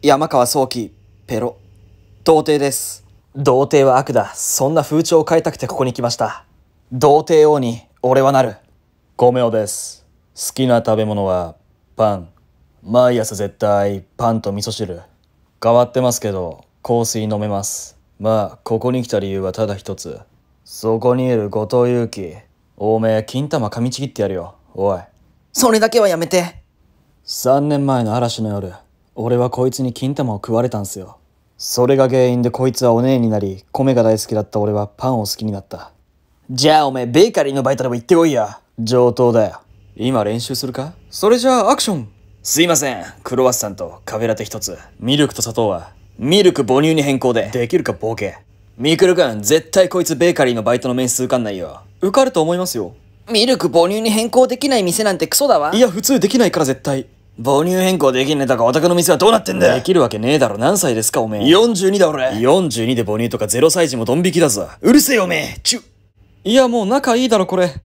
山川早期ペロ。童貞です。童貞は悪だ。そんな風潮を変えたくてここに来ました。童貞王に、俺はなる。5名です。好きな食べ物は、パン。毎朝絶対、パンと味噌汁。変わってますけど、香水飲めます。まあ、ここに来た理由はただ一つ。そこにいる後藤祐樹。おめえ、金玉噛みちぎってやるよ。おい。それだけはやめて。3年前の嵐の夜。俺はこいつに金玉を食われたんすよそれが原因でこいつはお姉になり米が大好きだった俺はパンを好きになったじゃあおめえベーカリーのバイトでも行ってこいや上等だよ今練習するかそれじゃあアクションすいませんクロワッサンとカフェラテ一つミルクと砂糖はミルク母乳に変更でできるかボケミクル君絶対こいつベーカリーのバイトの面数受かんないよ受かると思いますよミルク母乳に変更できない店なんてクソだわいや普通できないから絶対母乳変更できんねだが、お宅の店はどうなってんだできるわけねえだろ。何歳ですか、おめえ。42だ、俺。42で母乳とか0歳児もドン引きだぞ。うるせえおめえ。ちゅ。いや、もう仲いいだろ、これ。